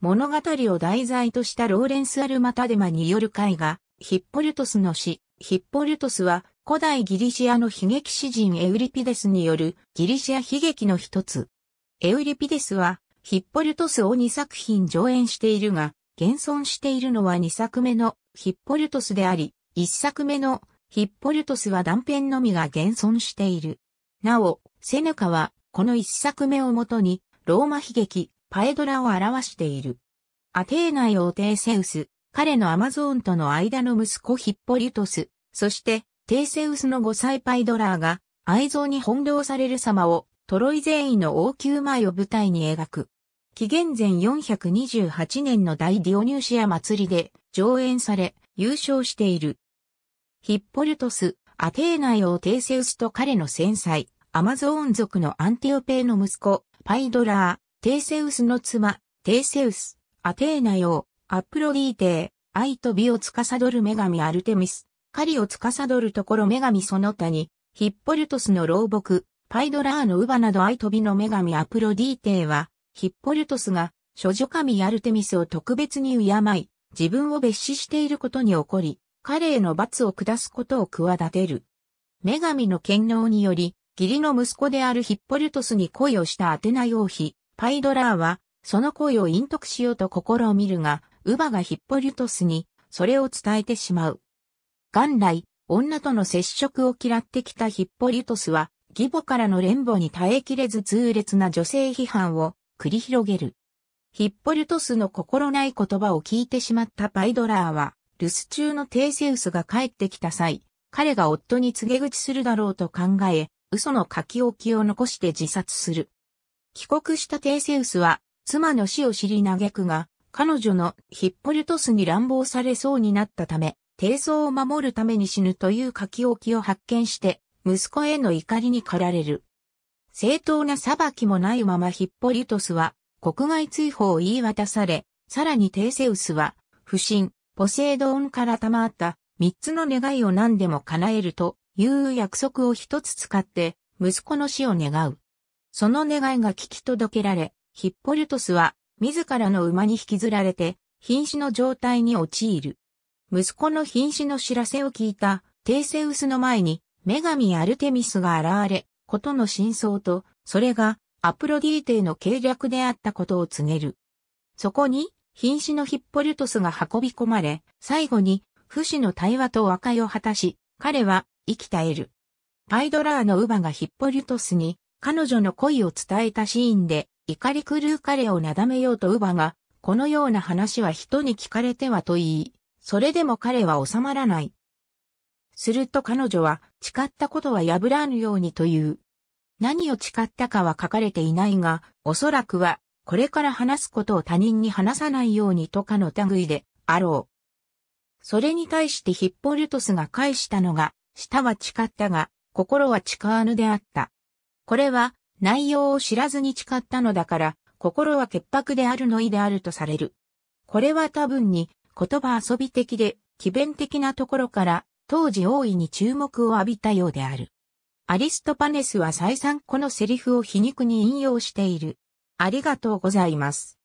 物語を題材としたローレンス・アルマタデマによる絵画、ヒッポリュトスの詩、ヒッポリュトスは古代ギリシアの悲劇詩人エウリピデスによるギリシア悲劇の一つ。エウリピデスはヒッポリュトスを2作品上演しているが、現存しているのは2作目のヒッポリュトスであり、1作目のヒッポリュトスは断片のみが現存している。なお、セネカはこの1作目をもとにローマ悲劇パエドラを表している。アテーナイオテーセウス、彼のアマゾーンとの間の息子ヒッポリュトス、そしてテーセウスの5歳パイドラーが愛憎に翻弄される様をトロイ全員の王宮前を舞台に描く。紀元前428年の大ディオニューシア祭りで上演され優勝している。ヒッポリュトス、アテーナイオテーセウスと彼の戦災、アマゾーン族のアンティオペイの息子、パイドラテイセウスの妻、テイセウス、アテーナ用、アプロディーテー、愛と美を司る女神アルテミス、狩りを司るところ女神その他に、ヒッポルトスの老木、パイドラーの乳母など愛と美の女神アプロディーテーは、ヒッポルトスが、諸女神アルテミスを特別に敬い、自分を蔑視していることに起こり、彼への罰を下すことを企てる。女神の権能により、義理の息子であるヒッポルトスに恋をしたアテナ王妃、パイドラーは、その恋を隠匿しようと試みるが、乳母がヒッポリュトスに、それを伝えてしまう。元来、女との接触を嫌ってきたヒッポリュトスは、義母からの連暴に耐えきれず痛烈な女性批判を繰り広げる。ヒッポリュトスの心ない言葉を聞いてしまったパイドラーは、留守中のテイセウスが帰ってきた際、彼が夫に告げ口するだろうと考え、嘘の書き置きを残して自殺する。帰国したテイセウスは、妻の死を知り嘆くが、彼女のヒッポリュトスに乱暴されそうになったため、帝像を守るために死ぬという書き置きを発見して、息子への怒りに駆られる。正当な裁きもないままヒッポリュトスは、国外追放を言い渡され、さらにテイセウスは、不審、ポセイドンから賜った三つの願いを何でも叶えるという約束を一つ使って、息子の死を願う。その願いが聞き届けられ、ヒッポリュトスは自らの馬に引きずられて、瀕死の状態に陥る。息子の瀕死の知らせを聞いたテイセウスの前に女神アルテミスが現れ、ことの真相と、それがアプロディーテの計略であったことを告げる。そこに、瀕死のヒッポリュトスが運び込まれ、最後に、不死の対話と和解を果たし、彼は生き絶える。パイドラーの乳母がヒッポリュトスに、彼女の恋を伝えたシーンで、怒り狂う彼をなだめようとウバが、このような話は人に聞かれてはと言い、それでも彼は収まらない。すると彼女は、誓ったことは破らぬようにという。何を誓ったかは書かれていないが、おそらくは、これから話すことを他人に話さないようにとかの類で、あろう。それに対してヒッポルトスが返したのが、舌は誓ったが、心は誓わぬであった。これは内容を知らずに誓ったのだから、心は潔白であるの意であるとされる。これは多分に言葉遊び的で、奇弁的なところから当時大いに注目を浴びたようである。アリストパネスは再三このセリフを皮肉に引用している。ありがとうございます。